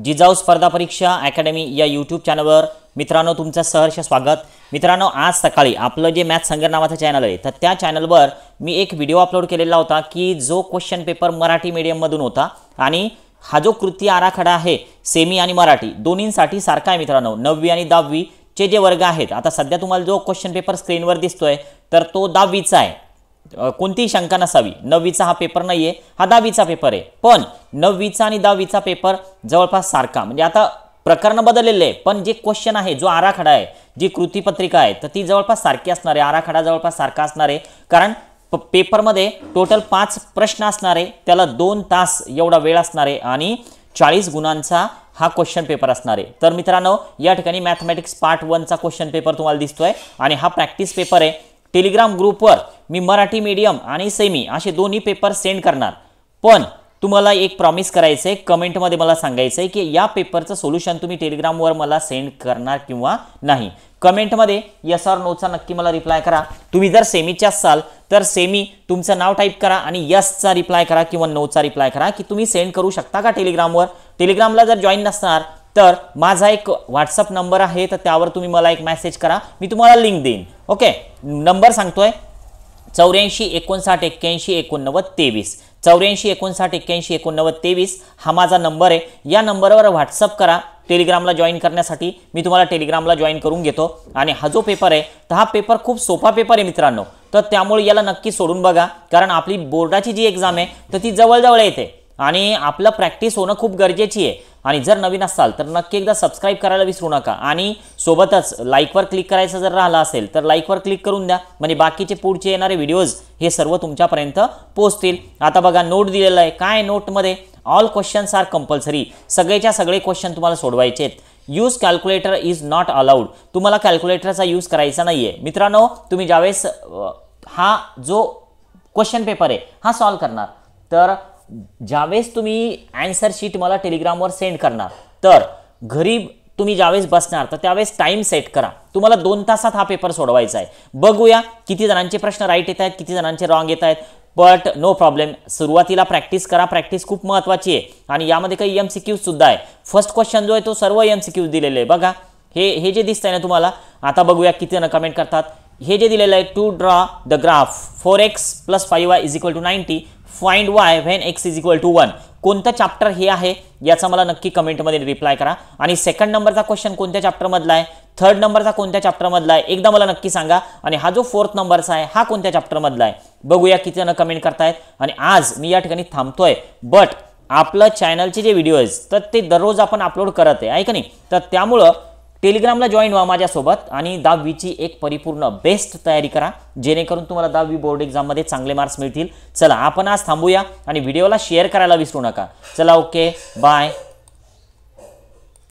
जिजाऊ स्पर्धा परीक्षा अकॅडमी या यूट्यूब चॅनलवर मित्रांनो तुमचं सहर्ष स्वागत मित्रांनो आज सकाळी आपलं जे मॅथ संगर नावाचं चॅनल आहे तर त्या चॅनलवर मी एक व्हिडिओ अपलोड केलेला होता की जो क्वेश्चन पेपर मराठी मीडियममधून होता आणि हा जो कृती आराखडा आहे सेमी आणि मराठी दोन्हींसाठी सारखा आहे मित्रांनो नववी आणि दहावीचे जे वर्ग आहेत आता सध्या तुम्हाला जो क्वेश्चन पेपर स्क्रीनवर दिसतोय तर तो दहावीचा आहे कोणतीही शंका नसावी नववीचा हा पेपर नाही आहे हा दहावीचा पेपर आहे पण नववीचा आणि दहावीचा पेपर जवळपास सारखा म्हणजे आता प्रकरण बदललेलं आहे पण जे क्वेश्चन आहे जो आराखडा आहे जी कृतीपत्रिका आहे तर ती जवळपास सारखी असणार आहे आराखडा जवळपास सारखा असणार आहे कारण प पेपरमध्ये टोटल पाच प्रश्न असणार आहे त्याला दोन तास एवढा वेळ असणार आहे आणि चाळीस गुणांचा हा क्वेश्चन पेपर असणार आहे तर मित्रांनो या ठिकाणी मॅथमॅटिक्स पार्ट वनचा क्वेश्चन पेपर तुम्हाला दिसतोय आणि हा प्रॅक्टिस पेपर आहे टेलिग्राम ग्रुपवर मी मराठी मीडियम आणि सेमी असे दोन्ही पेपर सेंड करणार पण तुम्हाला एक प्रॉमिस करायचं आहे कमेंटमध्ये मला सांगायचं आहे की या पेपरचं सोल्युशन तुम्ही टेलिग्रामवर मला सेंड करणार किंवा नाही कमेंटमध्ये यस आर नोचा नक्की मला रिप्लाय करा तुम्ही जर सेमीचे असाल तर सेमी तुमचं नाव टाईप करा आणि यसचा रिप्लाय करा किंवा नोचा रिप्लाय करा की तुम्ही सेंड करू शकता का टेलिग्रामवर टेलिग्रामला जर जॉईन नसणार तर माझा एक व्हॉट्सअप नंबर आहे तर त्यावर तुम्ही मला एक मेसेज करा मी तुम्हाला लिंक देईन ओके नंबर सांगतोय चौऱ्याऐंशी एकोणसाठ एक्क्याऐंशी एकोणनव्वद तेवीस चौऱ्याऐंशी एकोणसाठ एक्क्याऐंशी एकोणनव्वद तेवीस हा माझा नंबर आहे या नंबरवर व्हॉट्सअप करा टेलिग्रामला जॉईन करण्यासाठी मी तुम्हाला टेलिग्रामला जॉईन करून घेतो आणि हा जो पेपर आहे तर हा पेपर खूप सोपा पेपर आहे मित्रांनो तर त्यामुळे याला नक्की सोडून बघा कारण आपली बोर्डाची जी एक्झाम आहे तर ती जवळजवळ येते आणि आपलं प्रॅक्टिस होणं खूप गरजेची आहे आणि जर नवीन असाल तर नक्की एकदा सबस्क्राईब करायला विसरू नका आणि सोबतच लाईकवर क्लिक करायचं जर राहिला असेल तर लाईकवर क्लिक करून द्या म्हणजे बाकीचे पुढचे येणारे व्हिडिओज हे सर्व तुमच्यापर्यंत पोहोचतील आता बघा नोट दिलेलं आहे काय नोटमध्ये ऑल क्वेश्चन्स आर कंपल्सरी सगळेच्या सगळे क्वेश्चन तुम्हाला सोडवायचे आहेत use calculator is not allowed तुम्हाला कॅल्क्युलेटरचा यूज करायचा नाही आहे मित्रांनो तुम्ही ज्यावेळेस हा जो क्वेश्चन पेपर आहे हा सॉल्व करणार तर ज्यावेळेस तुम्ही अँसर शीट मला टेलिग्रामवर सेंड करणार तर घरी तुम्ही ज्यावेळेस बसणार तर त्यावेळेस टाईम सेट करा तुम्हाला दोन तासात हा पेपर सोडवायचा आहे बघूया किती जणांचे प्रश्न राईट येत आहेत किती जणांचे रॉंग येत आहेत बट नो प्रॉब्लेम सुरुवातीला प्रॅक्टिस करा प्रॅक्टिस खूप महत्त्वाची आहे आणि यामध्ये काही एम सी सुद्धा आहे फर्स्ट क्वेश्चन जो आहे तो सर्व एम सी क्यूज दिलेले आहे बघा हे हे जे दिसतंय ना तुम्हाला आता बघूया किती जण कमेंट करतात हे जे दिलेलं आहे to draw the graph four x plus five y is equal to ninety find y when x is equal to one कोणतं चॅप्टर हे आहे याचा मला नक्की कमेंटमध्ये रिप्लाय करा आणि सेकंड नंबरचा क्वेश्चन कोणत्या चॅप्टरमधला आहे थर्ड नंबरचा कोणत्या चॅप्टरमधला आहे एकदा मला नक्की सांगा आणि हा जो फोर्थ नंबरचा आहे हा कोणत्या चॅप्टरमधला आहे बघूया किती जण कमेंट करतायत आणि आज मी या ठिकाणी थांबतोय बट आपलं चॅनलचे जे व्हिडिओ आहेत तर ते दररोज आपण अपलोड करत आहे आहे नाही तर त्यामुळं टेलिग्रामला जॉईन व्हा माझ्यासोबत आणि दहावीची एक परिपूर्ण बेस्ट तयारी करा जेणेकरून तुम्हाला दहावी बोर्ड एक्झाममध्ये चांगले मार्क्स मिळतील चला आपण आज थांबूया आणि व्हिडिओला शेअर करायला विसरू नका चला ओके बाय